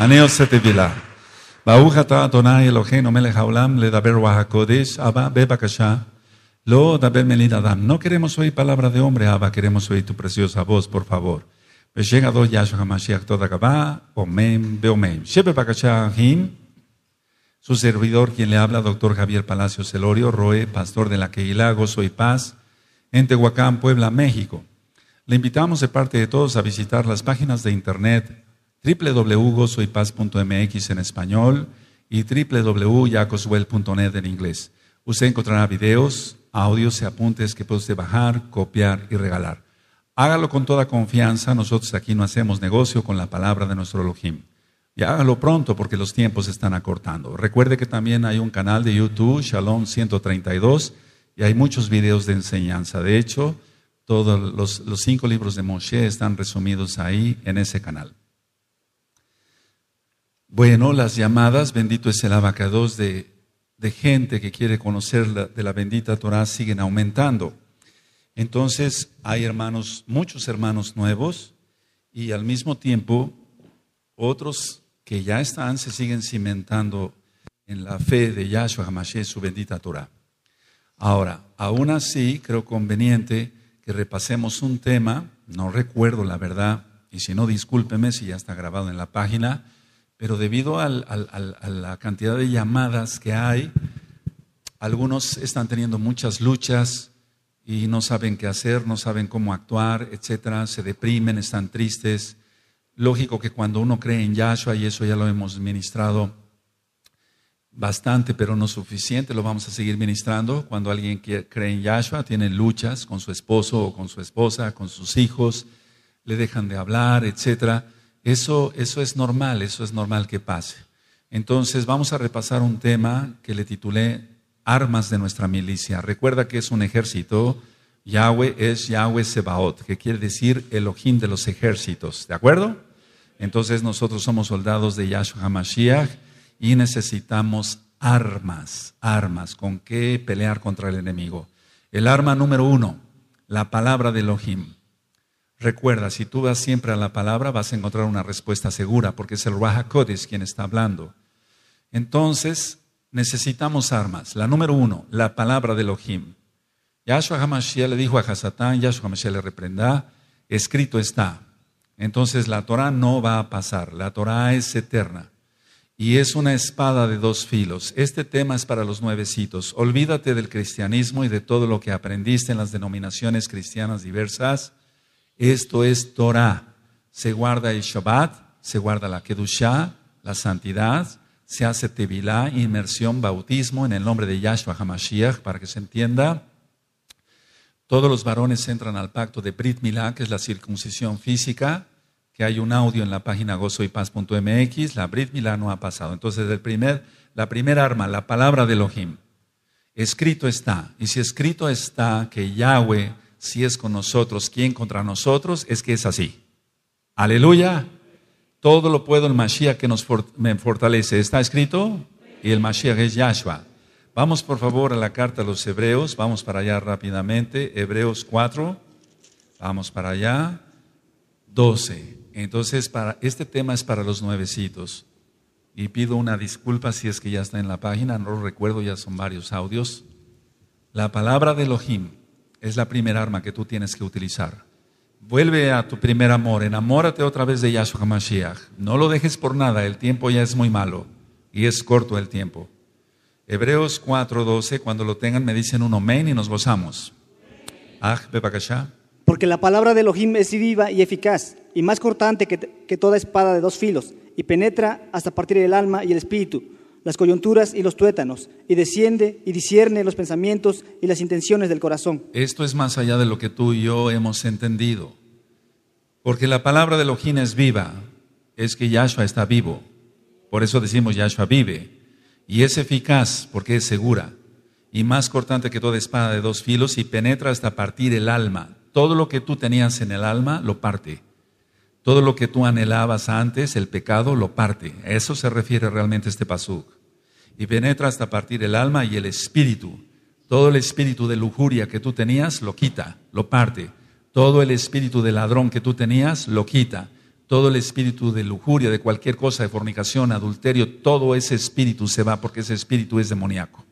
Aneos Setevila. ברוך אתה אדוני le מלך העולם לדבר רוח הקודש, אבא lo, לא דבר melida dam. No queremos oír palabra de hombre, Abba, queremos oír tu preciosa voz, por favor. ושגע דוד ישו המשיח תודה רבה, אומם Shebe שבבקשה אחים, su servidor quien le habla, doctor Javier Palacio Celorio, Roe, pastor de la Queila, Gozo y Paz, en Tehuacán, Puebla, México. Le invitamos de parte de todos a visitar las páginas de internet www.gozoypaz.mx en español y www.yacoswell.net en inglés. Usted encontrará videos, audios y apuntes que puede bajar, copiar y regalar. Hágalo con toda confianza, nosotros aquí no hacemos negocio con la palabra de nuestro Elohim. Y hágalo pronto porque los tiempos se están acortando. Recuerde que también hay un canal de YouTube, Shalom 132, y hay muchos videos de enseñanza. De hecho, todos los, los cinco libros de Moshe están resumidos ahí en ese canal. Bueno, las llamadas, bendito es el abacados de, de gente que quiere conocer de la bendita Torah, siguen aumentando. Entonces hay hermanos, muchos hermanos nuevos y al mismo tiempo otros que ya están se siguen cimentando en la fe de Yahshua Hamashé, su bendita Torah. Ahora, aún así, creo conveniente que repasemos un tema, no recuerdo la verdad, y si no, discúlpeme si ya está grabado en la página, pero debido a la cantidad de llamadas que hay, algunos están teniendo muchas luchas y no saben qué hacer, no saben cómo actuar, etcétera, se deprimen, están tristes. Lógico que cuando uno cree en Yahshua, y eso ya lo hemos ministrado bastante, pero no suficiente, lo vamos a seguir ministrando. Cuando alguien cree en Yahshua, tiene luchas con su esposo o con su esposa, con sus hijos, le dejan de hablar, etcétera. Eso, es normal, eso es normal que pase. Entonces vamos a repasar un tema que le titulé Armas de nuestra milicia. Recuerda que es un ejército. Yahweh es Yahweh Sebaot, que quiere decir Elohim de los ejércitos. ¿De acuerdo? Entonces nosotros somos soldados de Yahshua HaMashiach y necesitamos armas, armas con qué pelear contra el enemigo. El arma número uno, la palabra de Elohim. Recuerda, si tú vas siempre a la palabra, vas a encontrar una respuesta segura, porque es el Raja quien está hablando. Entonces, necesitamos armas. La número uno, la palabra de Elohim. Yahshua HaMashiach le dijo a Hasatán, Yahshua HaMashiach le reprenda, escrito está. Entonces la Torah no va a pasar, la Torah es eterna y es una espada de dos filos. Este tema es para los nuevecitos. Olvídate del cristianismo y de todo lo que aprendiste en las denominaciones cristianas diversas. Esto es Torah. Se guarda el Shabbat, se guarda la Kedushah, la santidad, se hace Tevilá, inmersión, bautismo en el nombre de Yahshua HaMashiach, para que se entienda. Todos los varones entran al pacto de Brit Milá, que es la circuncisión física, que hay un audio en la página gozoypaz.mx, la Brit Milá no ha pasado. Entonces, primer, la primera arma, la palabra de Elohim. Escrito está, y si escrito está que Yahweh si es con nosotros, ¿quién contra nosotros? Es que es así. Aleluya. Todo lo puedo el Mashiach que nos me fortalece. ¿Está escrito? Y el Mashiach es Yahshua. Vamos por favor a la carta a los Hebreos. Vamos para allá rápidamente. Hebreos 4. Vamos para allá. 12. Entonces, para, este tema es para los nuevecitos. Y pido una disculpa si es que ya está en la página. No lo recuerdo, ya son varios audios. La palabra de Elohim es la primera arma que tú tienes que utilizar. Vuelve a tu primer amor, enamórate otra vez de Yahshua Mashiach. No lo dejes por nada, el tiempo ya es muy malo y es corto el tiempo. Hebreos 4:12, cuando lo tengan me dicen un amén y nos gozamos. Ah, Porque la palabra de Elohim es viva y eficaz, y más cortante que, que toda espada de dos filos, y penetra hasta partir el alma y el espíritu las coyunturas y los tuétanos, y desciende y discierne los pensamientos y las intenciones del corazón. Esto es más allá de lo que tú y yo hemos entendido, porque la palabra de Elohim es viva, es que Yahshua está vivo, por eso decimos Yahshua vive, y es eficaz porque es segura, y más cortante que toda espada de dos filos, y penetra hasta partir el alma. Todo lo que tú tenías en el alma lo parte. Todo lo que tú anhelabas antes, el pecado, lo parte. A eso se refiere realmente este pasú y penetra hasta partir el alma y el espíritu. Todo el espíritu de lujuria que tú tenías lo quita, lo parte. Todo el espíritu de ladrón que tú tenías lo quita. Todo el espíritu de lujuria, de cualquier cosa, de fornicación, adulterio, todo ese espíritu se va porque ese espíritu es demoníaco.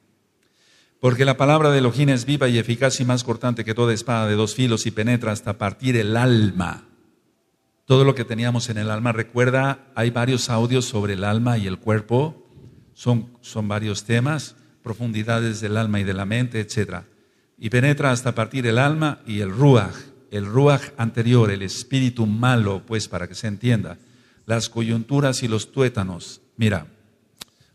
Porque la palabra de Elohim es viva y eficaz y más cortante que toda espada de dos filos y penetra hasta partir el alma. Todo lo que teníamos en el alma, recuerda, hay varios audios sobre el alma y el cuerpo son, varios temas, profundidades del alma y de la mente, etc. Y penetra hasta partir el alma y el ruaj, el ruaj anterior, el espíritu malo, pues para que se entienda, las coyunturas y los tuétanos. Mira,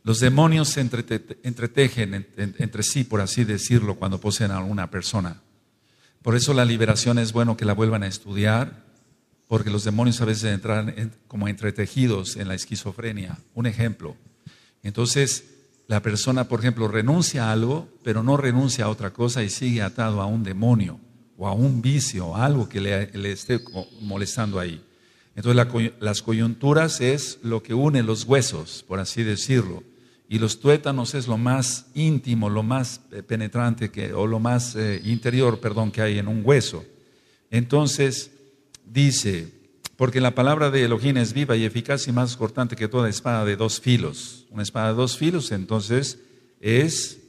los demonios se entretejen entre, sí, por así decirlo, cuando poseen a una persona. Por eso la liberación es bueno que la vuelvan a estudiar, porque los demonios a veces entran como entretejidos en la esquizofrenia. Un ejemplo, entonces, la persona, por ejemplo, renuncia a algo, pero no renuncia a otra cosa y sigue atado a un demonio o a un vicio, o algo que le, esté molestando ahí. Entonces, las coyunturas es lo que une los huesos, por así decirlo. Y los tuétanos es lo más íntimo, lo más eh, penetrante o lo más eh, interior, perdón, que hay en un hueso. Entonces, dice, porque la palabra de Elohim es viva y eficaz y más cortante que toda espada de dos filos. Una espada de dos filos, entonces, es,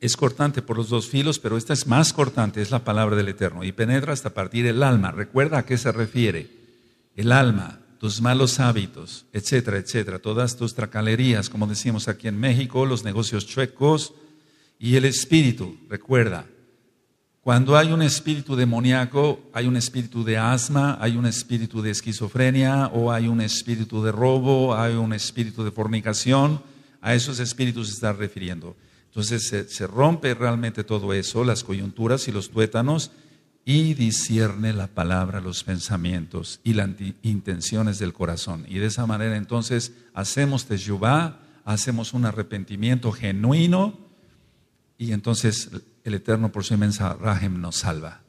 es cortante por los dos filos, pero esta es más cortante, es la palabra del Eterno. Y penetra hasta partir el alma. Recuerda a qué se refiere. El alma, tus malos hábitos, etcétera, etcétera. Todas tus tracalerías, como decimos aquí en México, los negocios chuecos y el espíritu. Recuerda, cuando hay un espíritu demoníaco, hay un espíritu de asma, hay un espíritu de esquizofrenia o hay un espíritu de robo, hay un espíritu de fornicación. A esos espíritus se está refiriendo. Entonces se, rompe realmente todo eso, las coyunturas y los tuétanos, y discierne la palabra, los pensamientos y las intenciones del corazón. Y de esa manera entonces hacemos teshuvah, hacemos un arrepentimiento genuino, y entonces el Eterno por su inmensa Rahem nos salva.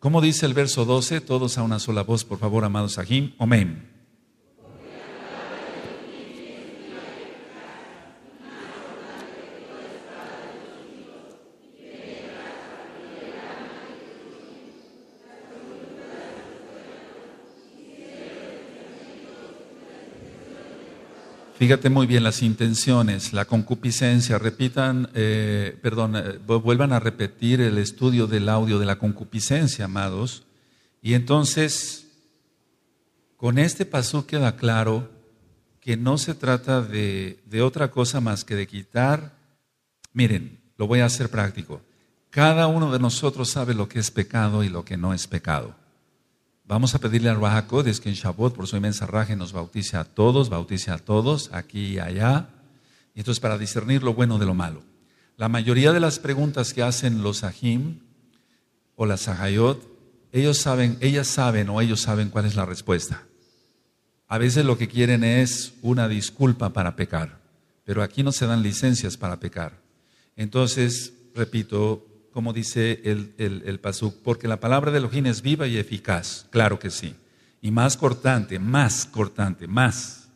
Como dice el verso 12? Todos a una sola voz, por favor, amados Sahim. Amén. Fíjate muy bien las intenciones, la concupiscencia. Repitan, eh, perdón, eh, vuelvan a repetir el estudio del audio de la concupiscencia, amados. Y entonces, con este paso queda claro que no se trata de otra cosa más que de quitar. Miren, lo voy a hacer práctico. Cada uno de nosotros sabe lo que es pecado y lo que no es pecado. Vamos a pedirle al es que en Shabbat, por su inmensa raje, nos bautice a todos, bautice a todos, aquí y allá. Y entonces, para discernir lo bueno de lo malo. La mayoría de las preguntas que hacen los Ahim o las Sahayot, ellos saben, ellas saben o ellos saben cuál es la respuesta. A veces lo que quieren es una disculpa para pecar, pero aquí no se dan licencias para pecar. Entonces, repito, como dice el, el, porque la palabra de Elohim es viva y eficaz, claro que sí, y más cortante, más cortante, más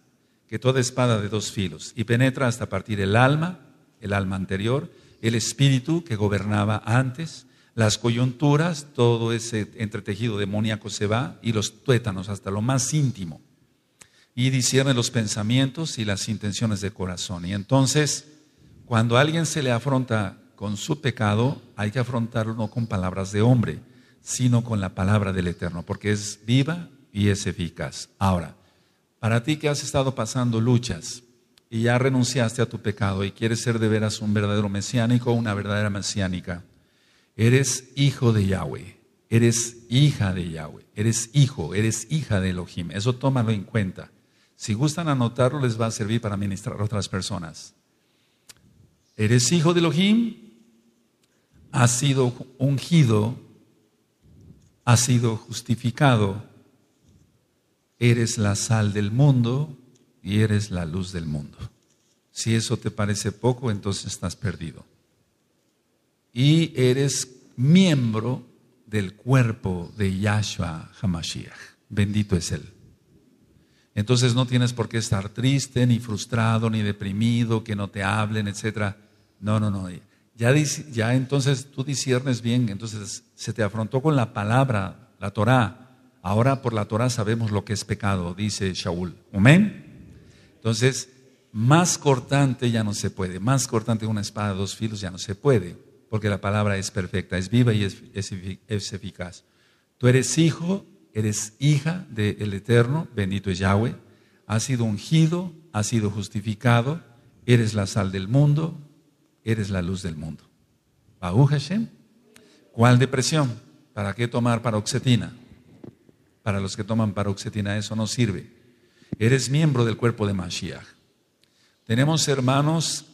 que toda espada de dos filos, y penetra hasta partir el alma, el alma anterior, el espíritu que gobernaba antes, las coyunturas, todo ese entretejido demoníaco se va, y los tuétanos hasta lo más íntimo, y discierne los pensamientos y las intenciones del corazón. Y entonces, cuando alguien se le afronta con su pecado hay que afrontarlo no con palabras de hombre, sino con la palabra del Eterno, porque es viva y es eficaz. Ahora, para ti que has estado pasando luchas y ya renunciaste a tu pecado y quieres ser de veras un verdadero mesiánico o una verdadera mesiánica, eres hijo de Yahweh, eres hija de Yahweh, eres hijo, eres hija de Elohim. Eso tómalo en cuenta. Si gustan anotarlo, les va a servir para ministrar a otras personas. Eres hijo de Elohim, ha sido ungido, ha sido justificado. Eres la sal del mundo y eres la luz del mundo. Si eso te parece poco, entonces estás perdido. Y eres miembro del cuerpo de Yahshua Hamashiach. Bendito es Él. Entonces no tienes por qué estar triste, ni frustrado, ni deprimido, que no te hablen, etc. No, no, no ya, entonces tú disiernes bien, entonces se te afrontó con la palabra, la Torá. Ahora por la Torá sabemos lo que es pecado, dice Shaul. Amén. Entonces, más cortante ya no se puede, más cortante una espada dos filos ya no se puede, porque la palabra es perfecta, es viva y es, eficaz. Tú eres hijo, eres hija del Eterno, bendito es Yahweh, has sido ungido, has sido justificado, eres la sal del mundo, Eres la luz del mundo. ¿Cuál depresión? ¿Para qué tomar paroxetina? Para los que toman paroxetina eso no sirve. Eres miembro del cuerpo de Mashiach. Tenemos hermanos,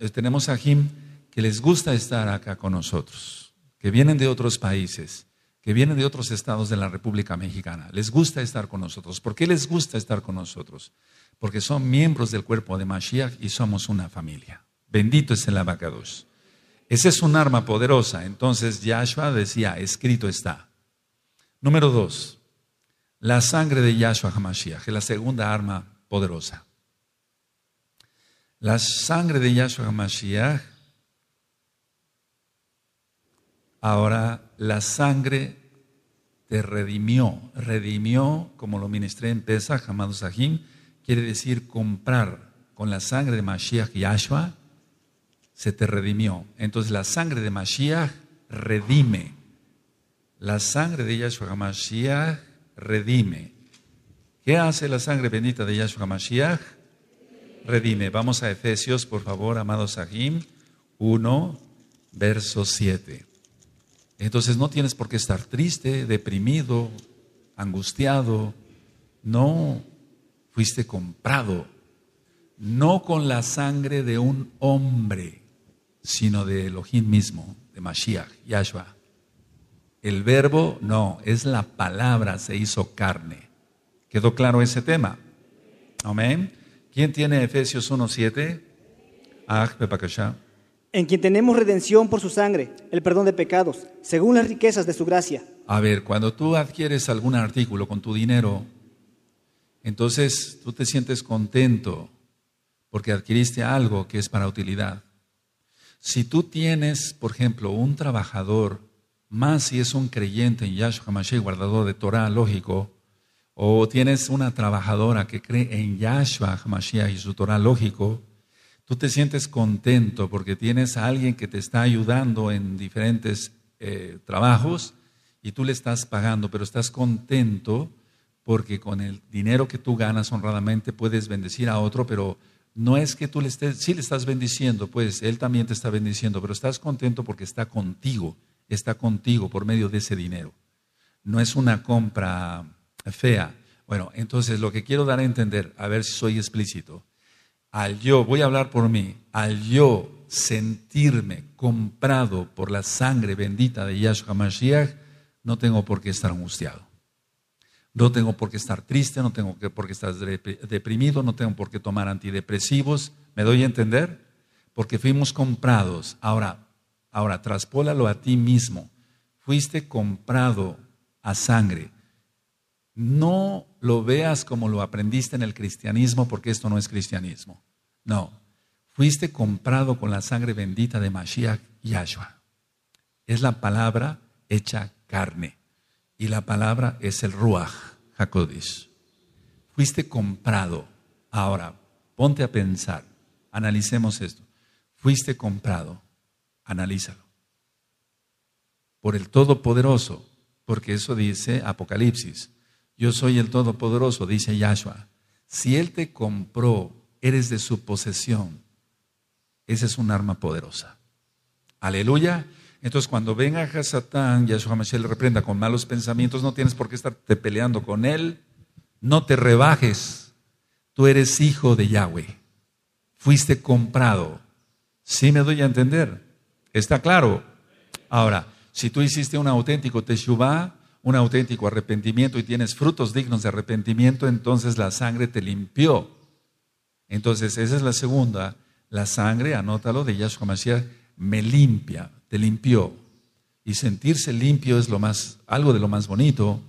eh, tenemos a Jim que les gusta estar acá con nosotros, que vienen de otros países, que vienen de otros estados de la República Mexicana. Les gusta estar con nosotros. ¿Por qué les gusta estar con nosotros? Porque son miembros del cuerpo de Mashiach y somos una familia. Bendito es el abacados. Ese es un arma poderosa. Entonces Yahshua decía, escrito está. Número dos, la sangre de Yahshua Hamashiach, es la segunda arma poderosa. La sangre de Yahshua Hamashiach. Ahora, la sangre te redimió. Redimió, como lo ministré en Pesach, amado Sahim, quiere decir comprar con la sangre de Mashiach Yahshua se te redimió. Entonces la sangre de Mashiach redime. La sangre de Yahshua Mashiach redime. ¿Qué hace la sangre bendita de Yahshua Mashiach? Redime. Vamos a Efesios, por favor, amados Sahim, 1, verso 7. Entonces no tienes por qué estar triste, deprimido, angustiado. No, fuiste comprado, no con la sangre de un hombre sino de Elohim mismo, de Mashiach, Yahshua. El verbo no, es la palabra se hizo carne. ¿Quedó claro ese tema? Amén. ¿Quién tiene Efesios 1.7? siete ah, en quien tenemos redención por su sangre, el perdón de pecados, según las riquezas de su gracia. A ver, cuando tú adquieres algún artículo con tu dinero, entonces tú te sientes contento porque adquiriste algo que es para utilidad. Si tú tienes, por ejemplo, un trabajador, más si es un creyente en Yahshua y guardador de Torah, lógico, o tienes una trabajadora que cree en Yahshua HaMashiach y su Torah, lógico, tú te sientes contento porque tienes a alguien que te está ayudando en diferentes eh, trabajos y tú le estás pagando, pero estás contento porque con el dinero que tú ganas honradamente puedes bendecir a otro, pero no es que tú le estés, sí le estás bendiciendo, pues Él también te está bendiciendo, pero estás contento porque está contigo, está contigo por medio de ese dinero. No es una compra fea. Bueno, entonces lo que quiero dar a entender, a ver si soy explícito, al yo, voy a hablar por mí, al yo sentirme comprado por la sangre bendita de Yahshua Mashiach, no tengo por qué estar angustiado. No tengo por qué estar triste, no tengo por qué estar deprimido, no tengo por qué tomar antidepresivos. ¿Me doy a entender? Porque fuimos comprados. Ahora, ahora, traspólalo a ti mismo. Fuiste comprado a sangre. No lo veas como lo aprendiste en el cristianismo, porque esto no es cristianismo. No. Fuiste comprado con la sangre bendita de Mashiach Yahshua. Es la palabra hecha carne. Y la palabra es el Ruach Hakodish. Fuiste comprado. Ahora, ponte a pensar. Analicemos esto. Fuiste comprado. Analízalo. Por el Todopoderoso. Porque eso dice Apocalipsis. Yo soy el Todopoderoso, dice Yahshua. Si Él te compró, eres de su posesión. Esa es un arma poderosa. Aleluya. Entonces, cuando venga a Hasatán, Yahshua Mashiach le reprenda con malos pensamientos, no tienes por qué estarte peleando con él. No te rebajes. Tú eres hijo de Yahweh. Fuiste comprado. Sí me doy a entender. Está claro. Ahora, si tú hiciste un auténtico teshuvah, un auténtico arrepentimiento y tienes frutos dignos de arrepentimiento, entonces la sangre te limpió. Entonces, esa es la segunda. La sangre, anótalo, de Yahshua Mashiach, me limpia te limpió. Y sentirse limpio es lo más, algo de lo más bonito,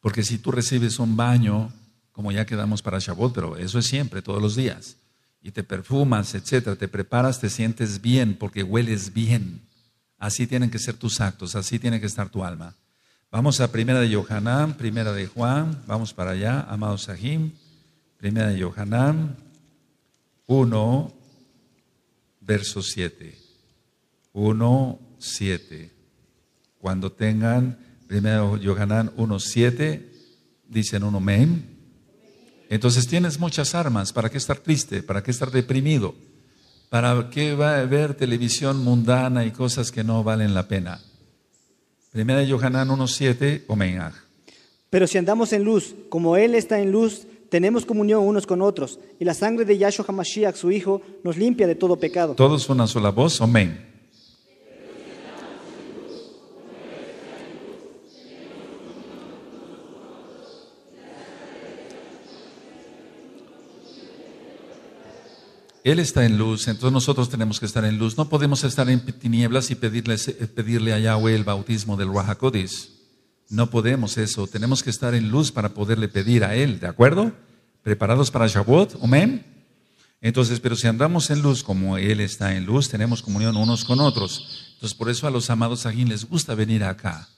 porque si tú recibes un baño, como ya quedamos para Shabbat, pero eso es siempre, todos los días, y te perfumas, etcétera, te preparas, te sientes bien, porque hueles bien. Así tienen que ser tus actos, así tiene que estar tu alma. Vamos a Primera de Yohanan, Primera de Juan, vamos para allá, amado Sahim, Primera de Yohanan, 1, verso 7. 1.7. Cuando tengan, primero Yohanan 1.7, dicen un amén. Entonces tienes muchas armas. ¿Para qué estar triste? ¿Para qué estar deprimido? ¿Para qué va a ver televisión mundana y cosas que no valen la pena? Primera de 1.7, omen Pero si andamos en luz, como Él está en luz, tenemos comunión unos con otros, y la sangre de Yahshua Hamashiach, su Hijo, nos limpia de todo pecado. Todos una sola voz, Amén. Él está en luz, entonces nosotros tenemos que estar en luz. No podemos estar en tinieblas y pedirle, eh, pedirle a Yahweh el bautismo del Kodis. No podemos eso. Tenemos que estar en luz para poderle pedir a Él, ¿de acuerdo? ¿Preparados para Shavuot? Amén. Entonces, pero si andamos en luz como Él está en luz, tenemos comunión unos con otros. Entonces, por eso a los amados aquí les gusta venir acá,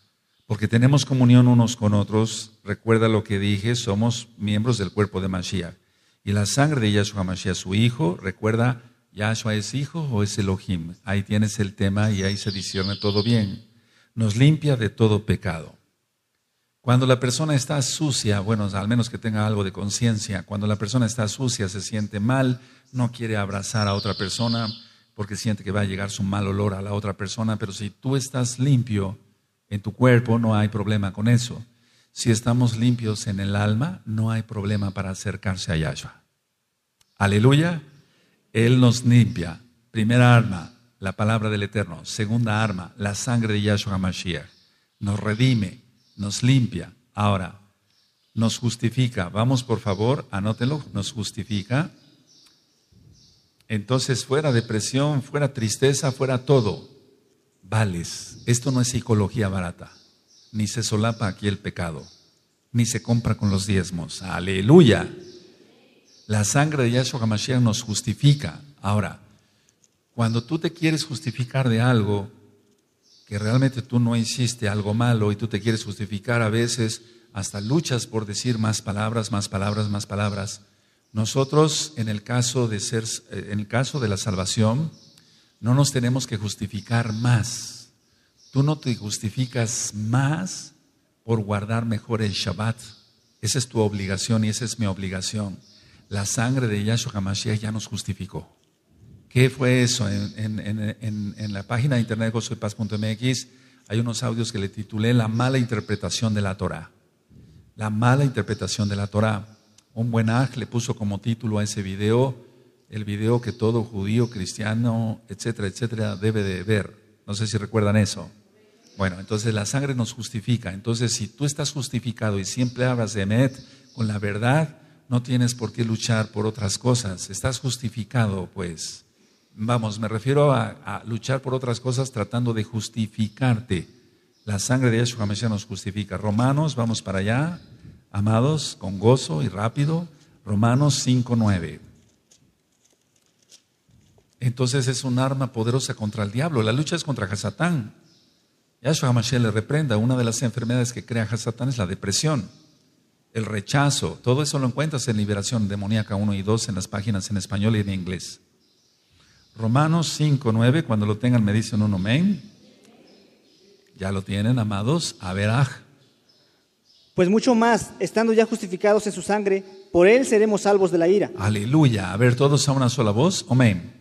porque tenemos comunión unos con otros. Recuerda lo que dije, somos miembros del cuerpo de Mashiach. Y la sangre de Yahshua Mashiach, su hijo, recuerda, Yahshua es hijo o es Elohim. Ahí tienes el tema y ahí se discierne todo bien. Nos limpia de todo pecado. Cuando la persona está sucia, bueno, al menos que tenga algo de conciencia, cuando la persona está sucia, se siente mal, no quiere abrazar a otra persona porque siente que va a llegar su mal olor a la otra persona, pero si tú estás limpio en tu cuerpo, no hay problema con eso. Si estamos limpios en el alma, no hay problema para acercarse a Yahshua. Aleluya. Él nos limpia. Primera arma, la palabra del Eterno. Segunda arma, la sangre de Yahshua Mashiach. Nos redime, nos limpia. Ahora, nos justifica. Vamos, por favor, anótelo. Nos justifica. Entonces, fuera depresión, fuera tristeza, fuera todo. Vales. Esto no es psicología barata ni se solapa aquí el pecado, ni se compra con los diezmos. Aleluya. La sangre de Yahshua HaMashiach nos justifica. Ahora, cuando tú te quieres justificar de algo que realmente tú no hiciste algo malo y tú te quieres justificar, a veces hasta luchas por decir más palabras, más palabras, más palabras. Nosotros, en el caso de ser, eh, en el caso de la salvación, no nos tenemos que justificar más Tú no te justificas más por guardar mejor el Shabbat. Esa es tu obligación y esa es mi obligación. La sangre de Yahshua HaMashiach ya nos justificó. ¿Qué fue eso? En, la página de internet gozoypaz.mx hay unos audios que le titulé La mala interpretación de la Torah. La mala interpretación de la Torah. Un buen aj le puso como título a ese video, el video que todo judío, cristiano, etcétera, etcétera, debe de ver. No sé si recuerdan eso. Bueno, entonces la sangre nos justifica. Entonces, si tú estás justificado y siempre hablas de Met con la verdad, no tienes por qué luchar por otras cosas. Estás justificado, pues. Vamos, me refiero a, luchar por otras cosas tratando de justificarte. La sangre de Yeshua Mesías nos justifica. Romanos, vamos para allá. Amados, con gozo y rápido. Romanos 5.9. Entonces es un arma poderosa contra el diablo. La lucha es contra Hasatán. Yahshua Hamashiach le reprenda. Una de las enfermedades que crea satán es la depresión, el rechazo. Todo eso lo encuentras en Liberación Demoníaca 1 y 2 en las páginas en español y en inglés. Romanos 5, 9, cuando lo tengan me dicen un amén. Ya lo tienen, amados. A ver, aj. Pues mucho más, estando ya justificados en su sangre, por él seremos salvos de la ira. Aleluya. A ver, todos a una sola voz. Amén.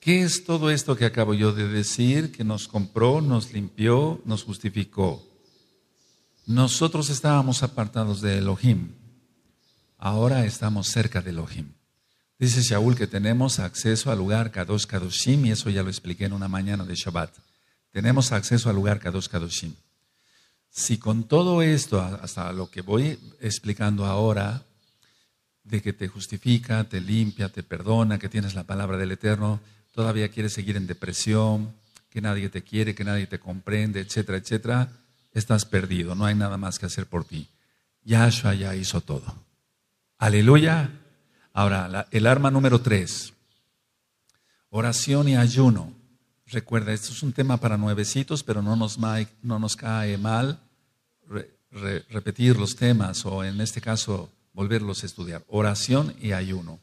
¿Qué es todo esto que acabo yo de decir, que nos compró, nos limpió, nos justificó? Nosotros estábamos apartados de Elohim, ahora estamos cerca de Elohim. Dice Shaul que tenemos acceso al lugar Kadosh Kadoshim, y eso ya lo expliqué en una mañana de Shabbat. Tenemos acceso al lugar Kadosh Kadoshim. Si con todo esto, hasta lo que voy explicando ahora, de que te justifica, te limpia, te perdona, que tienes la palabra del Eterno, todavía quieres seguir en depresión, que nadie te quiere, que nadie te comprende, etcétera, etcétera, estás perdido, no hay nada más que hacer por ti. Yahshua ya hizo todo. Aleluya. Ahora, el arma número tres, oración y ayuno. Recuerda, esto es un tema para nuevecitos, pero no nos, cae mal repetir los temas o en este caso volverlos a estudiar. Oración y ayuno.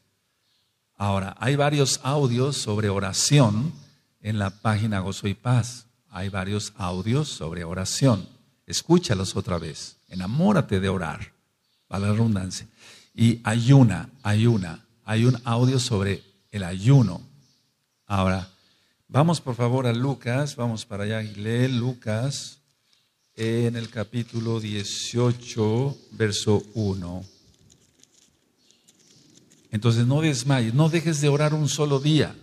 Ahora, hay varios audios sobre oración en la página Gozo y Paz. Hay varios audios sobre oración. Escúchalos otra vez. Enamórate de orar. Para la redundancia. Y ayuna, ayuna. Hay un audio sobre el ayuno. Ahora, vamos por favor a Lucas. Vamos para allá y lee Lucas en el capítulo 18, verso 1. Entonces no desmayes, no dejes de orar un solo día.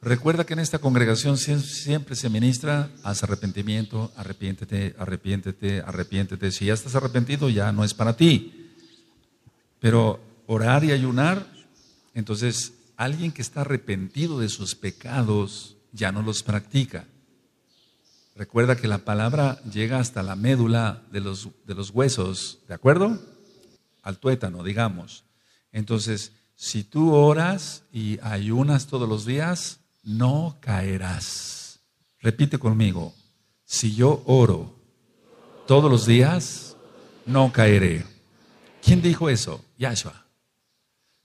Recuerda que en esta congregación siempre se ministra, haz arrepentimiento, arrepiéntete, arrepiéntete, arrepiéntete. Si ya estás arrepentido, ya no es para ti. Pero orar y ayunar, entonces alguien que está arrepentido de sus pecados ya no los practica. Recuerda que la palabra llega hasta la médula de los, de los huesos, ¿de acuerdo? Al tuétano, digamos. Entonces, si tú oras y ayunas todos los días, no caerás. Repite conmigo, si yo oro todos los días, no caeré. ¿Quién dijo eso? Yahshua.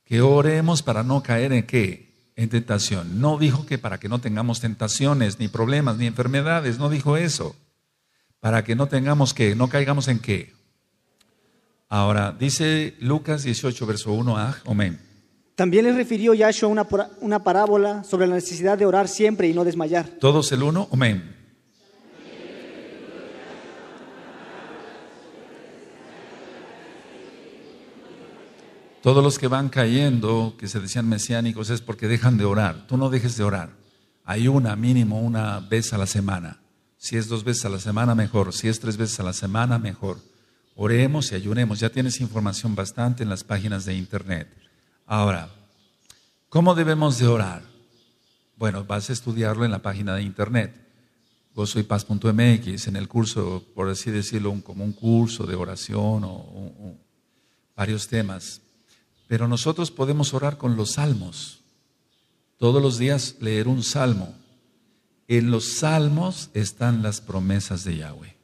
Que oremos para no caer en qué? En tentación. No dijo que para que no tengamos tentaciones, ni problemas, ni enfermedades, no dijo eso. Para que no tengamos que, no caigamos en qué. Ahora, dice Lucas 18, verso 1, a ah, amén. También les refirió Yahshua una, una parábola sobre la necesidad de orar siempre y no desmayar. Todos el uno, amén. Todos los que van cayendo, que se decían mesiánicos, es porque dejan de orar. Tú no dejes de orar. Hay una mínimo una vez a la semana. Si es dos veces a la semana, mejor. Si es tres veces a la semana, mejor. Oremos y ayunemos. Ya tienes información bastante en las páginas de internet. Ahora, ¿cómo debemos de orar? Bueno, vas a estudiarlo en la página de internet, gozoypaz.mx, en el curso, por así decirlo, un, como un curso de oración o varios temas. Pero nosotros podemos orar con los salmos. Todos los días leer un salmo. En los salmos están las promesas de Yahweh.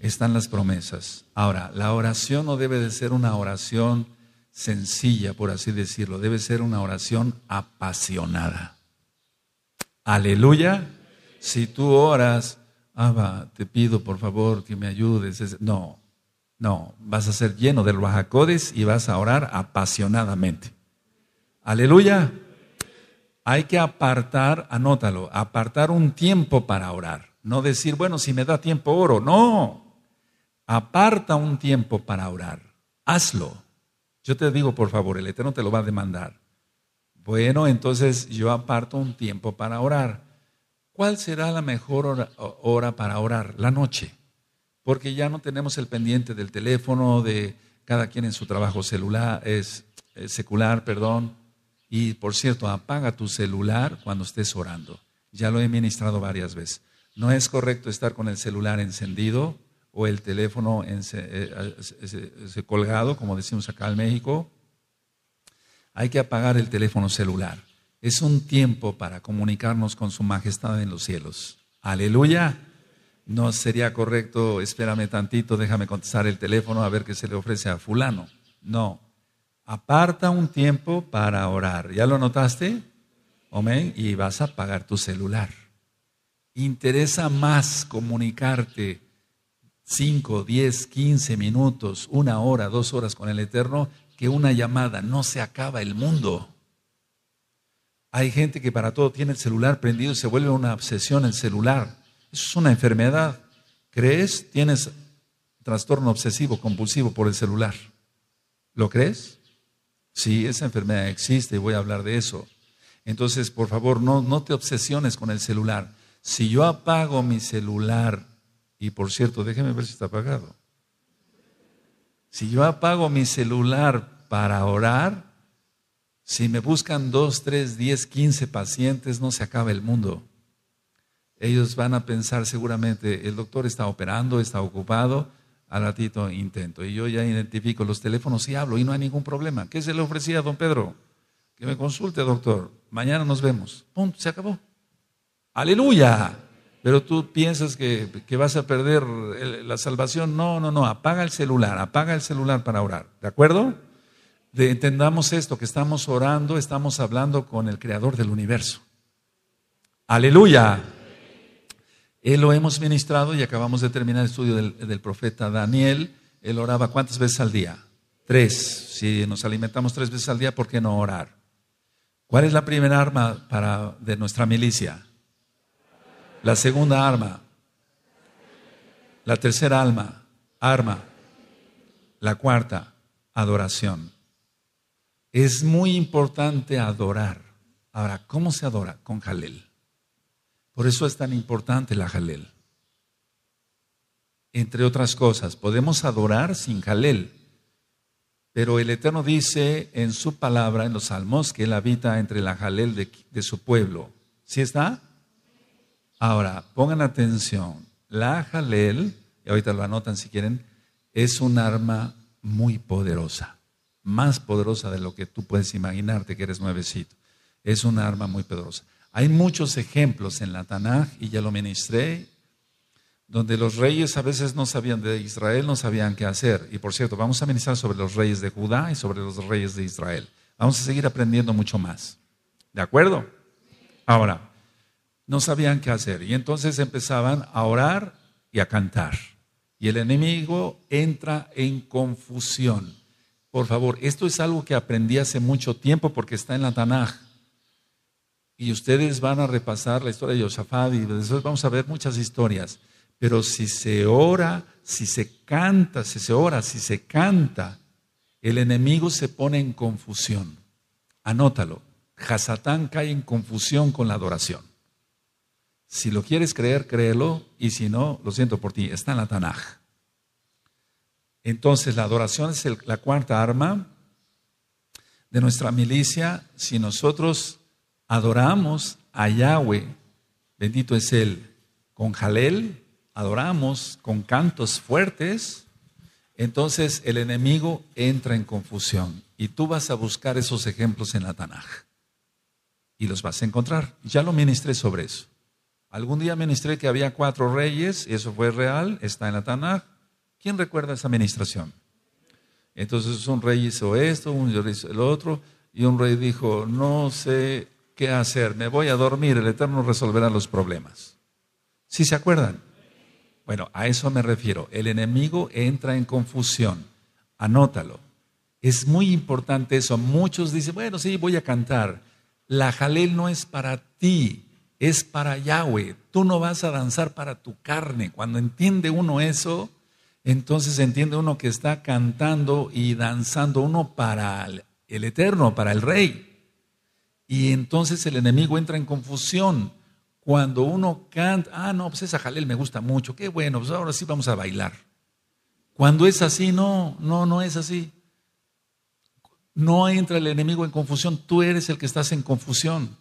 Están las promesas. Ahora, la oración no debe de ser una oración sencilla, por así decirlo. Debe ser una oración apasionada. Aleluya. Si tú oras, te pido por favor que me ayudes. No, no, vas a ser lleno los Bajacodes y vas a orar apasionadamente. Aleluya. Hay que apartar, anótalo, apartar un tiempo para orar. No decir, bueno, si me da tiempo oro. No. Aparta un tiempo para orar. Hazlo. Yo te digo, por favor, el Eterno te lo va a demandar. Bueno, entonces yo aparto un tiempo para orar. ¿Cuál será la mejor hora, para orar? La noche. Porque ya no tenemos el pendiente del teléfono, de cada quien en su trabajo celular, es, secular, perdón. Y por cierto, apaga tu celular cuando estés orando. Ya lo he ministrado varias veces. No es correcto estar con el celular encendido o el teléfono en eh, se, colgado, como decimos acá en México, hay que apagar el teléfono celular. Es un tiempo para comunicarnos con su majestad en los cielos. Aleluya. No sería correcto, espérame tantito, déjame contestar el teléfono a ver qué se le ofrece a fulano. No. Aparta un tiempo para orar. ¿Ya lo notaste? Amén. Y vas a apagar tu celular. Interesa más comunicarte 5, 10, 15 minutos, una hora, dos horas con el Eterno, que una llamada no se acaba el mundo. Hay gente que para todo tiene el celular prendido y se vuelve una obsesión el celular. Eso es una enfermedad. ¿Crees? Tienes trastorno obsesivo compulsivo por el celular. ¿Lo crees? Sí, esa enfermedad existe y voy a hablar de eso. Entonces, por favor, no, no te obsesiones con el celular. Si yo apago mi celular y por cierto, déjeme ver si está apagado. Si yo apago mi celular para orar, si me buscan dos, tres, diez, quince pacientes, no se acaba el mundo. Ellos van a pensar seguramente, el doctor está operando, está ocupado, al ratito intento. Y yo ya identifico los teléfonos y hablo y no hay ningún problema. ¿Qué se le ofrecía a don Pedro? Que me consulte, doctor. Mañana nos vemos. Punto, se acabó. Aleluya pero tú piensas que, vas a perder la salvación. No, no, no, apaga el celular, apaga el celular para orar, ¿de acuerdo? entendamos esto, que estamos orando, estamos hablando con el Creador del universo. Aleluya. Él lo hemos ministrado y acabamos de terminar el estudio del, profeta Daniel. Él oraba cuántas veces al día? Tres. Si nos alimentamos tres veces al día, ¿por qué no orar? ¿Cuál es la primera arma de nuestra milicia? La segunda arma. La tercera alma, arma. La cuarta, adoración. Es muy importante adorar. Ahora, ¿cómo se adora? Con jalel. Por eso es tan importante la jalel. Entre otras cosas, podemos adorar sin jalel. Pero el Eterno dice en su palabra, en los salmos, que Él habita entre la jalel de, su pueblo. ¿Sí está? Ahora, pongan atención, la Jalel, y ahorita lo anotan si quieren, es un arma muy poderosa, más poderosa de lo que tú puedes imaginarte que eres nuevecito. Es un arma muy poderosa. Hay muchos ejemplos en la Tanaj, y ya lo ministré, donde los reyes a veces no sabían de Israel, no sabían qué hacer. Y por cierto, vamos a ministrar sobre los reyes de Judá y sobre los reyes de Israel. Vamos a seguir aprendiendo mucho más. ¿De acuerdo? Ahora, no sabían qué hacer. Y entonces empezaban a orar y a cantar. Y el enemigo entra en confusión. Por favor, esto es algo que aprendí hace mucho tiempo porque está en la Tanaj. Y ustedes van a repasar la historia de Yosafat y después vamos a ver muchas historias. Pero si se ora, si se canta, si se ora, si se canta, el enemigo se pone en confusión. Anótalo. Hasatán cae en confusión con la adoración. Si lo quieres creer, créelo, y si no, lo siento por ti, está en la Tanaj. Entonces, la adoración es la cuarta arma de nuestra milicia. Si nosotros adoramos a Yahweh, bendito es Él, con Jalel, adoramos con cantos fuertes, entonces el enemigo entra en confusión. Y tú vas a buscar esos ejemplos en la Tanaj. Y los vas a encontrar. Ya lo ministré sobre eso. Algún día ministré que había cuatro reyes, eso fue real, está en la Tanaj. ¿Quién recuerda esa administración? Entonces un rey hizo esto, un rey hizo el otro, y un rey dijo, no sé qué hacer, me voy a dormir, el Eterno resolverá los problemas. ¿Sí se acuerdan? Bueno, a eso me refiero. El enemigo entra en confusión. Anótalo. Es muy importante eso. Muchos dicen, bueno, sí, voy a cantar. La jalel no es para ti es para Yahweh. Tú no vas a danzar para tu carne. Cuando entiende uno eso, entonces entiende uno que está cantando y danzando uno para el Eterno, para el Rey. Y entonces el enemigo entra en confusión. Cuando uno canta, ah, no, pues esa jalel me gusta mucho, qué bueno, pues ahora sí vamos a bailar. Cuando es así, no, no, no es así. No entra el enemigo en confusión, tú eres el que estás en confusión.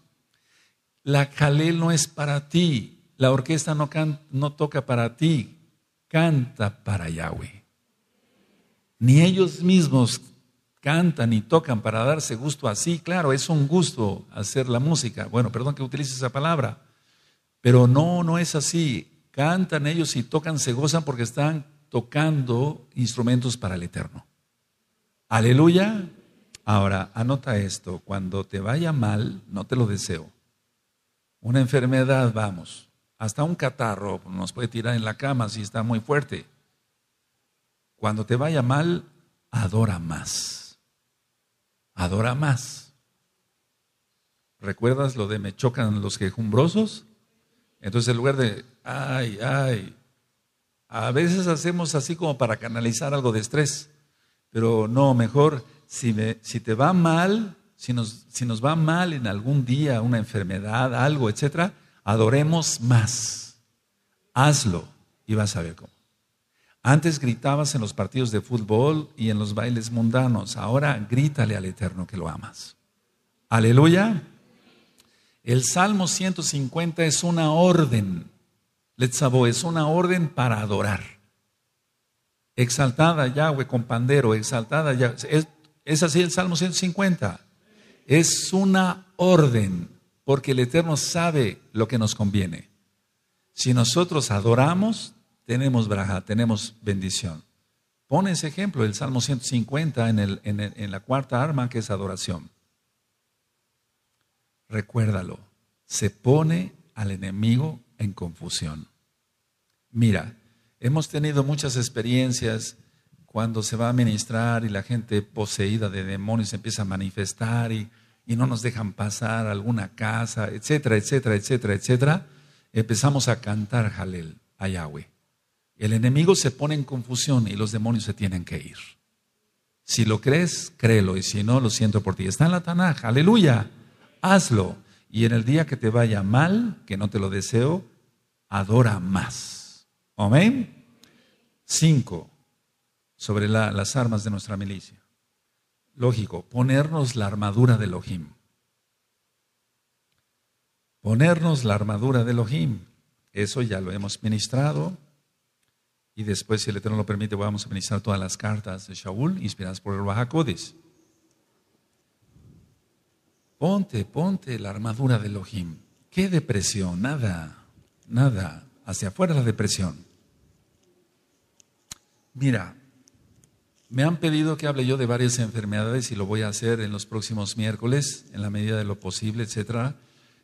La jalel no es para ti, la orquesta no, no toca para ti, canta para Yahweh. Ni ellos mismos cantan y tocan para darse gusto así. Claro, es un gusto hacer la música. Bueno, perdón que utilice esa palabra, pero no, no es así. Cantan ellos y tocan, se gozan porque están tocando instrumentos para el Eterno. Aleluya. Ahora, anota esto, cuando te vaya mal, no te lo deseo una enfermedad, vamos, hasta un catarro nos puede tirar en la cama si está muy fuerte. Cuando te vaya mal, adora más. Adora más. ¿Recuerdas lo de me chocan los quejumbrosos? Entonces, en lugar de, ay, ay, a veces hacemos así como para canalizar algo de estrés, pero no, mejor, si, si te va mal, si nos, va mal en algún día, una enfermedad, algo, etc adoremos más. Hazlo y vas a ver cómo. Antes gritabas en los partidos de fútbol y en los bailes mundanos. Ahora grítale al Eterno que lo amas. Aleluya. El Salmo 150 es una orden. Letzabó es una orden para adorar. Exaltada Yahweh con pandero, exaltada Yahweh. Es, es así el Salmo 150. Es una orden, porque el Eterno sabe lo que nos conviene. Si nosotros adoramos, tenemos braja, tenemos bendición. Pone ese ejemplo, el Salmo 150, en, en la cuarta arma, que es adoración. Recuérdalo, se pone al enemigo en confusión. Mira, hemos tenido muchas experiencias cuando se va a ministrar y la gente poseída de demonios empieza a manifestar y, no nos dejan pasar alguna casa, etcétera, etcétera, etcétera, etcétera, empezamos a cantar Jalel a Yahweh. El enemigo se pone en confusión y los demonios se tienen que ir. Si lo crees, créelo y si no, lo siento por ti. Está en la Tanaj, aleluya, hazlo. Y en el día que te vaya mal, que no te lo deseo, adora más. Amén. Cinco sobre las armas de nuestra milicia. Lógico, ponernos la armadura de Elohim. Ponernos la armadura de Elohim. Eso ya lo hemos ministrado. Y después, si el Eterno lo permite, vamos a ministrar todas las cartas de Shaul inspiradas por el Bajacodes. Ponte, ponte la armadura de Elohim. ¿Qué depresión? Nada, nada. Hacia afuera la depresión. Mira, me han pedido que hable yo de varias enfermedades y lo voy a hacer en los próximos miércoles, en la medida de lo posible, etcétera,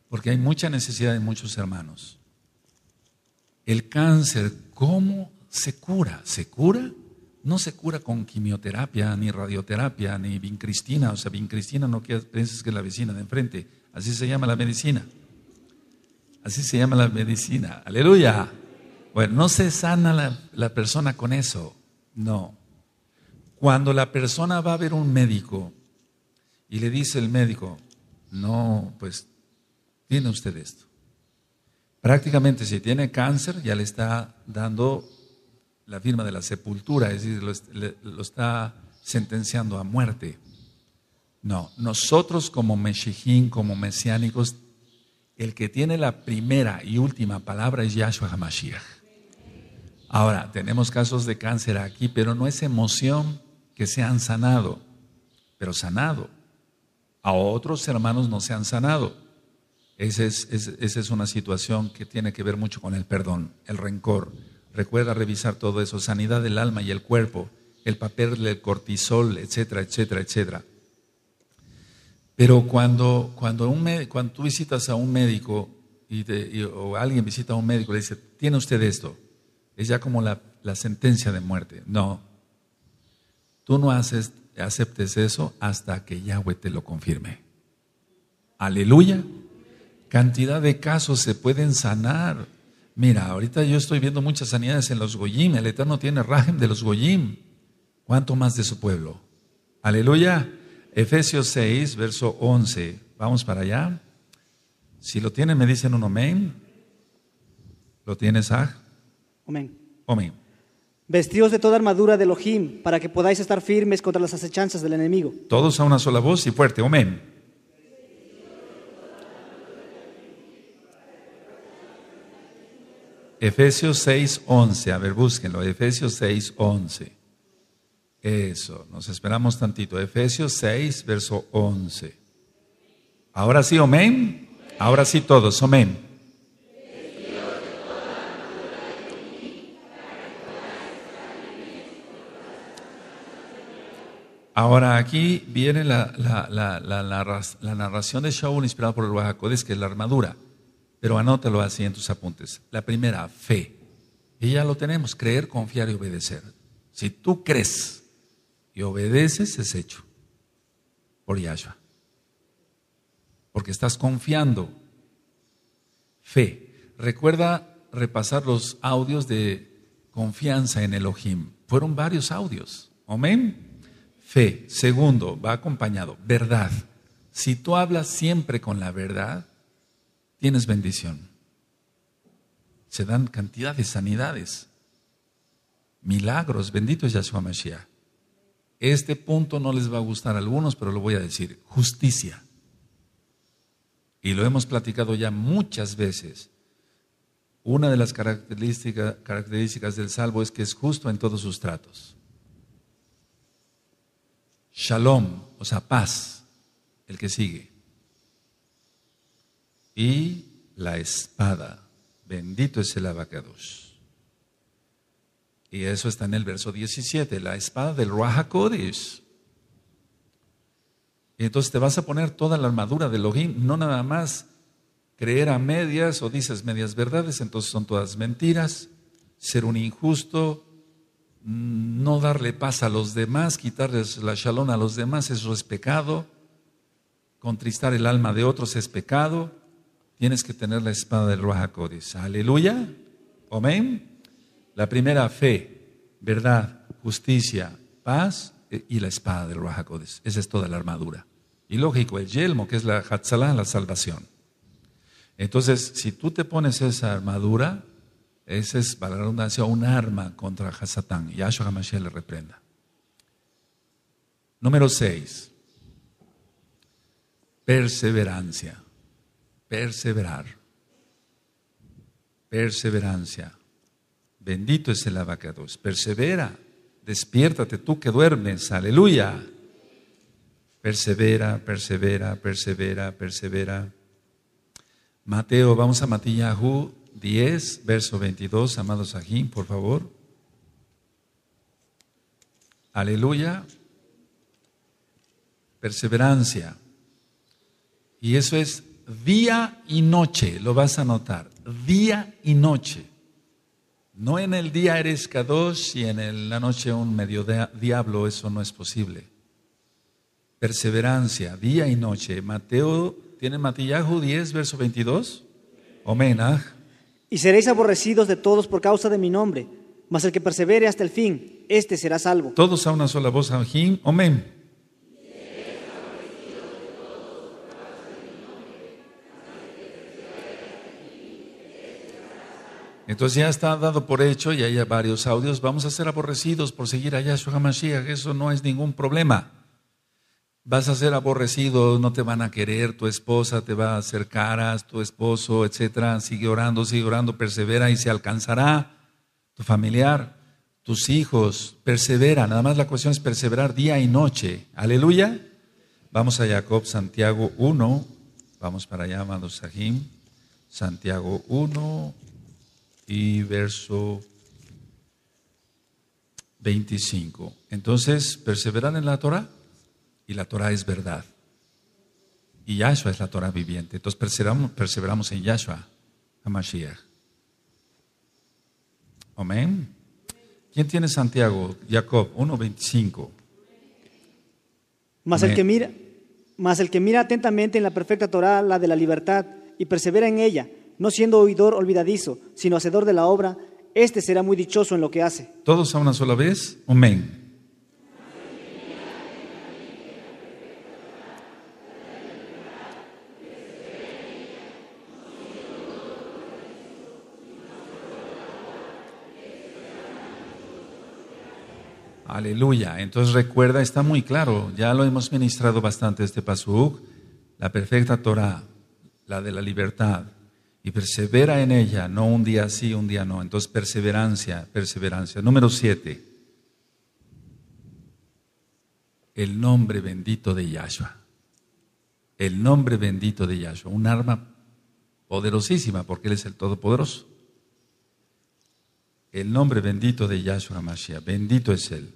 porque hay mucha necesidad de muchos hermanos. El cáncer, ¿cómo se cura? ¿Se cura? No se cura con quimioterapia, ni radioterapia, ni vincristina. O sea, vincristina no pienses que es la vecina de enfrente. Así se llama la medicina. Así se llama la medicina. Aleluya. Bueno, no se sana la, la persona con eso. No. Cuando la persona va a ver un médico y le dice el médico, no, pues tiene usted esto. Prácticamente si tiene cáncer ya le está dando la firma de la sepultura, es decir, lo, está sentenciando a muerte. No, nosotros como mexijín, como mesiánicos, el que tiene la primera y última palabra es Yahshua HaMashiach. Ahora, tenemos casos de cáncer aquí, pero no es emoción, que se han sanado, pero sanado. A otros hermanos no se han sanado. Esa es, una situación que tiene que ver mucho con el perdón, el rencor. Recuerda revisar todo eso, sanidad del alma y el cuerpo, el papel del cortisol, etcétera, etcétera, etcétera. Pero cuando, cuando, un, tú visitas a un médico o alguien visita a un médico y le dice, tiene usted esto, es ya como la, la sentencia de muerte. No, Tú no haces, aceptes eso hasta que Yahweh te lo confirme. Aleluya. Cantidad de casos se pueden sanar. Mira, ahorita yo estoy viendo muchas sanidades en los Goyim. El Eterno tiene rajem de los Goyim. ¿Cuánto más de su pueblo? Aleluya. Efesios 6, verso 11. Vamos para allá. Si lo tienen, me dicen un amén. ¿Lo tienes, Aj? Ah? Amén. Amén vestidos de toda armadura de Elohim para que podáis estar firmes contra las acechanzas del enemigo. Todos a una sola voz y fuerte. Amén. Efesios 6:11. A ver, búsquenlo. Efesios 6:11. Eso, nos esperamos tantito. Efesios 6, verso 11. Ahora sí, amén. Ahora sí todos, amén. Ahora aquí viene la, narración de Shaul inspirada por el Bajacodes, que es la armadura. Pero anótalo así en tus apuntes. La primera, fe. Y ya lo tenemos, creer, confiar y obedecer. Si tú crees y obedeces, es hecho por Yahshua. Porque estás confiando. Fe. Recuerda repasar los audios de confianza en Elohim. Fueron varios audios. Amén fe. Segundo, va acompañado, verdad. Si tú hablas siempre con la verdad, tienes bendición. Se dan cantidad de sanidades, milagros, bendito es Yahshua Mashiach. Este punto no les va a gustar a algunos, pero lo voy a decir, justicia. Y lo hemos platicado ya muchas veces. Una de las características del salvo es que es justo en todos sus tratos. Shalom, o sea, paz, el que sigue. Y la espada, bendito es el abacados. Y eso está en el verso 17, la espada del Rahakodis. Y entonces te vas a poner toda la armadura de Elohim, no nada más creer a medias o dices medias verdades, entonces son todas mentiras, ser un injusto, no darle paz a los demás, quitarles la shalom a los demás, eso es pecado. Contristar el alma de otros es pecado. Tienes que tener la espada del Rojacodes. Aleluya. Amén. La primera fe, verdad, justicia, paz eh, y la espada del Ruach Esa es toda la armadura. Y lógico, el yelmo, que es la Hatzalah, la salvación. Entonces, si tú te pones esa armadura, ese es, para un arma contra Hasatán. Yahshua HaMashiach le reprenda. Número 6. Perseverancia. Perseverar. Perseverancia. Bendito es el abacados. Persevera. Despiértate tú que duermes. Aleluya. Persevera, persevera, persevera, persevera. Mateo, vamos a Matillahu 10, verso 22, amados aquí, por favor. Aleluya. Perseverancia. Y eso es día y noche, lo vas a notar, día y noche. No en el día eres Kadosh y en la noche un medio diablo, eso no es posible. Perseverancia, día y noche. Mateo, ¿tiene Matillahu 10, verso 22? Omenaj y seréis aborrecidos de todos por causa de mi nombre, mas el que persevere hasta el fin, éste será salvo. Todos a una sola voz, Amén. Amén. Entonces ya está dado por hecho y hay varios audios. Vamos a ser aborrecidos por seguir a Yahshua Hamashiach. Eso no es ningún problema vas a ser aborrecido, no te van a querer, tu esposa te va a hacer caras, tu esposo, etcétera. Sigue orando, sigue orando, persevera y se alcanzará tu familiar, tus hijos, persevera. Nada más la cuestión es perseverar día y noche. Aleluya. Vamos a Jacob, Santiago 1. Vamos para allá, amados Sahim. Santiago 1 y verso 25. Entonces, perseveran en la Torah y la Torah es verdad. Y Yahshua es la Torah viviente. Entonces perseveramos, perseveramos en Yahshua, a Amén. ¿Quién tiene Santiago? Jacob 1.25. Mas el que mira, mas el que mira atentamente en la perfecta Torah, la de la libertad, y persevera en ella, no siendo oidor olvidadizo, sino hacedor de la obra, este será muy dichoso en lo que hace. Todos a una sola vez. Amén. Aleluya. Entonces recuerda, está muy claro, ya lo hemos ministrado bastante este pasuk, la perfecta Torah, la de la libertad, y persevera en ella, no un día sí, un día no. Entonces perseverancia, perseverancia. Número siete, el nombre bendito de Yahshua. El nombre bendito de Yahshua, un arma poderosísima porque Él es el Todopoderoso el nombre bendito de Yahshua Mashiach. Bendito es Él.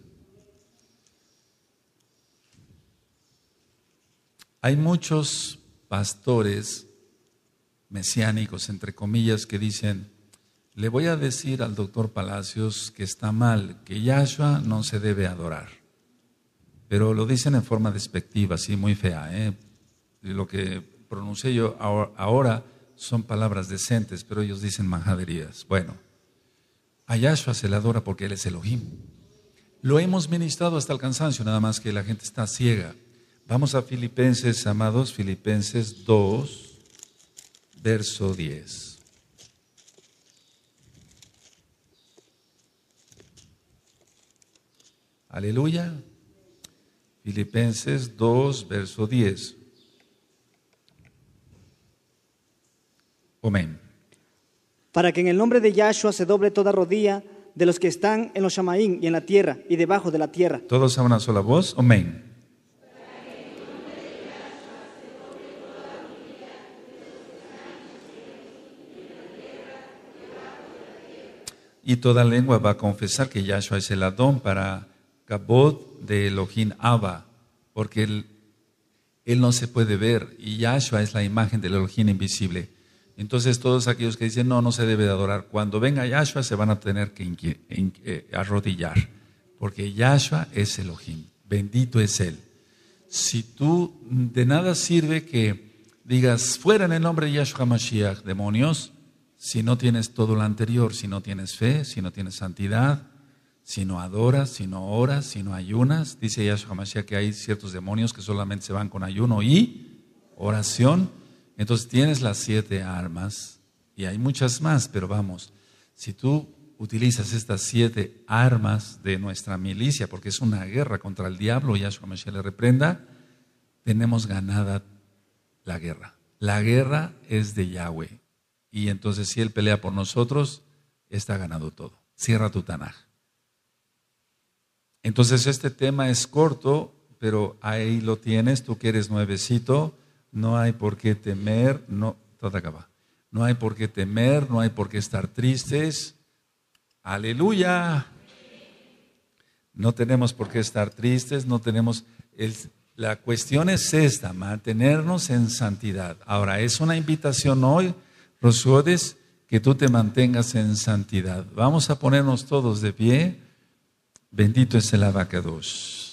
Hay muchos pastores mesiánicos, entre comillas, que dicen, le voy a decir al doctor Palacios que está mal, que Yahshua no se debe adorar. Pero lo dicen en forma despectiva, así muy fea. ¿eh? Lo que pronuncié yo ahora son palabras decentes, pero ellos dicen majaderías. Bueno, a se la adora porque Él es Elohim. Lo hemos ministrado hasta el cansancio, nada más que la gente está ciega. Vamos a Filipenses, amados, Filipenses 2, verso 10. Aleluya. Filipenses 2, verso 10. Amén para que en el nombre de Yahshua se doble toda rodilla de los que están en los Shamaín y en la tierra y debajo de la tierra. Todos a una sola voz. Amén. y toda lengua va a confesar que Yahshua es el Adón para Kabod de Elohim Abba, porque él, él, no se puede ver y Yahshua es la imagen del Elohim invisible. Entonces todos aquellos que dicen, no, no se debe de adorar, cuando venga Yahshua se van a tener que eh, arrodillar, porque Yahshua es Elohim, bendito es Él. Si tú, de nada sirve que digas, fuera en el nombre de Yahshua Mashiach, demonios, si no tienes todo lo anterior, si no tienes fe, si no tienes santidad, si no adoras, si no oras, si no ayunas, dice Yahshua Mashiach que hay ciertos demonios que solamente se van con ayuno y oración, entonces tienes las siete armas y hay muchas más, pero vamos, si tú utilizas estas siete armas de nuestra milicia, porque es una guerra contra el diablo, y su Mashiach le reprenda, tenemos ganada la guerra. La guerra es de Yahweh. Y entonces si Él pelea por nosotros, está ganado todo. Cierra tu Tanaj. Entonces este tema es corto, pero ahí lo tienes, tú que eres nuevecito no hay por qué temer, no, no hay por qué temer, no hay por qué estar tristes. Aleluya. No tenemos por qué estar tristes, no tenemos... la cuestión es esta, mantenernos en santidad. Ahora, es una invitación hoy, Rosuodes, que tú te mantengas en santidad. Vamos a ponernos todos de pie. Bendito es el abacados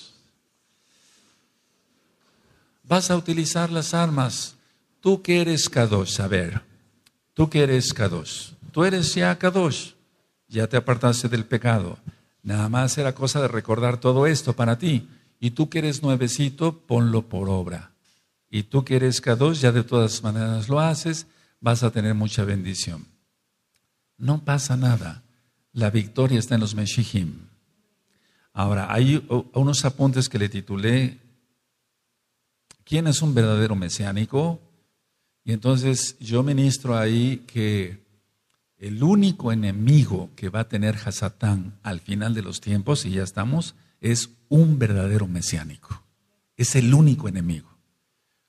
vas a utilizar las armas. Tú que eres Kadosh, a ver, tú que eres Kadosh, tú eres ya Kadosh, ya te apartaste del pecado. Nada más era cosa de recordar todo esto para ti. Y tú que eres nuevecito, ponlo por obra. Y tú que eres Kadosh, ya de todas maneras lo haces, vas a tener mucha bendición. No pasa nada. La victoria está en los Meshihim. Ahora, hay unos apuntes que le titulé quién es un verdadero mesiánico. Y entonces yo ministro ahí que el único enemigo que va a tener Hasatán al final de los tiempos, y ya estamos, es un verdadero mesiánico. Es el único enemigo.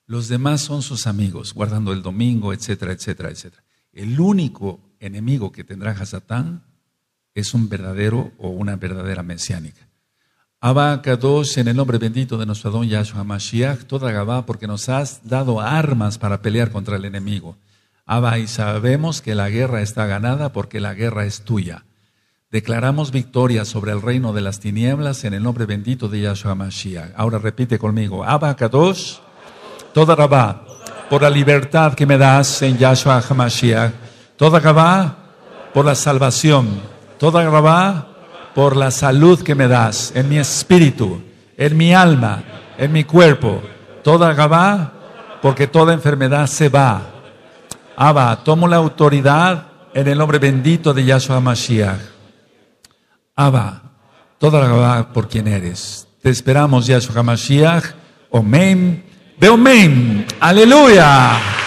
Los demás son sus amigos, guardando el domingo, etcétera, etcétera, etcétera. El único enemigo que tendrá Hasatán es un verdadero o una verdadera mesiánica. Abba Kadosh, en el nombre bendito de nuestro don Yahshua Hamashiach, toda Gabá, porque nos has dado armas para pelear contra el enemigo. Abba, y sabemos que la guerra está ganada porque la guerra es tuya. Declaramos victoria sobre el reino de las tinieblas en el nombre bendito de Yahshua Hamashiach. Ahora repite conmigo, Abba Kadosh, toda Gabá, por la libertad que me das en Yahshua Mashiach, toda Gabá, por la salvación, toda Gabá, por la salud que me das en mi espíritu, en mi alma, en mi cuerpo. Toda Gabá, porque toda enfermedad se va. Abba, tomo la autoridad en el nombre bendito de Yahshua Mashiach. Abba, toda la por quien eres. Te esperamos, Yahshua Mashiach. Omen. omen. Aleluya.